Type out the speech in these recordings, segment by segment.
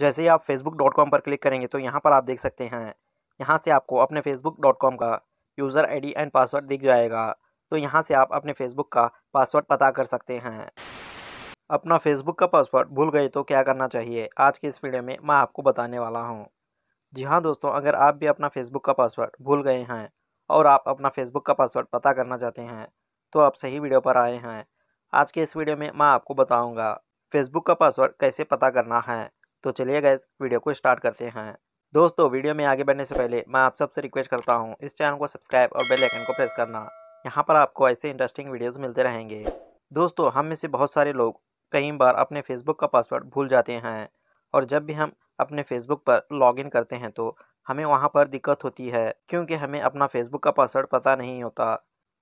जैसे ही आप फेसबुक डॉट कॉम पर क्लिक करेंगे तो यहाँ पर आप देख सकते हैं यहाँ से आपको अपने फेसबुक डॉट कॉम का यूज़र आईडी एंड पासवर्ड दिख जाएगा तो यहाँ से आप अपने फेसबुक का पासवर्ड पता कर सकते हैं अपना फेसबुक का पासवर्ड भूल गए तो क्या करना चाहिए आज के इस वीडियो में मैं आपको बताने वाला हूँ जी हाँ दोस्तों अगर आप भी अपना फेसबुक का पासवर्ड भूल गए हैं और आप अपना फेसबुक का पासवर्ड पता करना चाहते हैं तो आप सही वीडियो पर आए हैं आज के इस वीडियो में मैं आपको बताऊंगा फेसबुक का पासवर्ड कैसे पता करना है तो चलिए गैस वीडियो को स्टार्ट करते हैं दोस्तों वीडियो में आगे बढ़ने से पहले मैं आप सबसे रिक्वेस्ट करता हूँ इस चैनल को सब्सक्राइब और बेल आइकन को प्रेस करना यहाँ पर आपको ऐसे इंटरेस्टिंग वीडियोज़ मिलते रहेंगे दोस्तों हम में से बहुत सारे लोग कई बार अपने फेसबुक का पासवर्ड भूल जाते हैं और जब भी हम अपने फेसबुक पर लॉगिन करते हैं तो हमें वहाँ पर दिक्कत होती है क्योंकि हमें अपना फेसबुक का पासवर्ड पता नहीं होता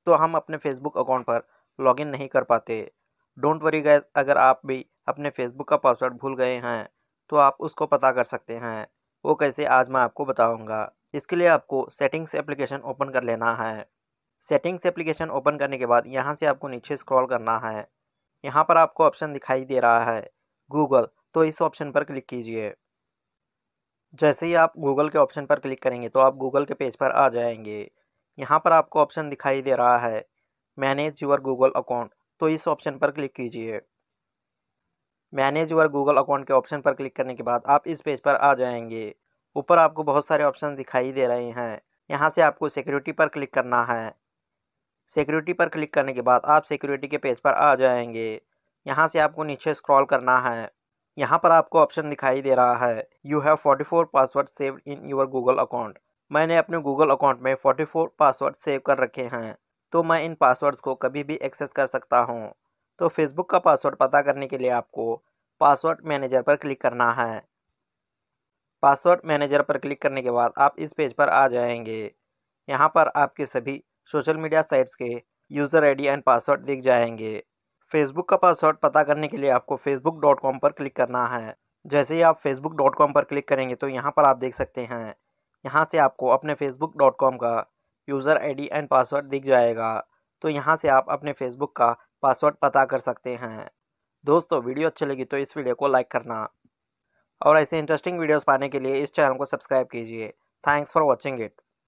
तो हम अपने फेसबुक अकाउंट पर लॉगिन नहीं कर पाते डोंट वरी गैस अगर आप भी अपने फेसबुक का पासवर्ड भूल गए हैं तो आप उसको पता कर सकते हैं वो कैसे आज मैं आपको बताऊँगा इसके लिए आपको सेटिंग्स एप्लीकेशन ओपन कर लेना है सेटिंग्स एप्लीकेशन ओपन करने के बाद यहाँ से आपको नीचे स्क्रॉल करना है यहाँ पर आपको ऑप्शन दिखाई दे रहा है गूगल तो इस ऑप्शन पर क्लिक कीजिए जैसे ही आप गूगल के ऑप्शन पर क्लिक करेंगे तो आप गूगल के पेज पर आ जाएंगे यहाँ पर आपको ऑप्शन दिखाई दे रहा है मैनेज योर गूगल अकाउंट तो इस ऑप्शन पर क्लिक कीजिए मैनेज और गूगल अकाउंट के ऑप्शन पर क्लिक करने के बाद आप इस पेज पर आ जाएंगे ऊपर आपको बहुत सारे ऑप्शन दिखाई दे रहे हैं यहाँ से आपको सिक्योरिटी पर क्लिक करना है सिक्योरिटी पर क्लिक करने के बाद आप सिक्योरिटी के पेज पर आ जाएंगे यहाँ से आपको नीचे स्क्रॉल करना है यहाँ पर आपको ऑप्शन दिखाई दे रहा है you have forty four password save in your Google account मैंने अपने गूगल अकाउंट में फोर्टी फोर पासवर्ड सेव कर रखे हैं तो मैं इन पासवर्ड्स को कभी भी एक्सेस कर सकता हूँ तो फेसबुक का पासवर्ड पता करने के लिए आपको पासवर्ड मैनेजर पर क्लिक करना है पासवर्ड मैनेजर पर क्लिक करने के बाद आप इस पेज पर आ जाएंगे यहाँ पर आपके सभी सोशल मीडिया साइट्स के यूज़र आईडी एंड पासवर्ड दिख जाएंगे फेसबुक का पासवर्ड पता करने के लिए आपको कॉम पर क्लिक करना है जैसे ही आप कॉम पर क्लिक करेंगे तो यहाँ पर आप देख सकते हैं यहाँ से आपको अपने कॉम का यूज़र आई एंड पासवर्ड दिख जाएगा तो यहाँ से आप अपने फेसबुक का पासवर्ड पता कर सकते हैं दोस्तों वीडियो अच्छी लगी तो इस वीडियो को लाइक करना और ऐसे इंटरेस्टिंग वीडियोस पाने के लिए इस चैनल को सब्सक्राइब कीजिए थैंक्स फॉर वॉचिंग इट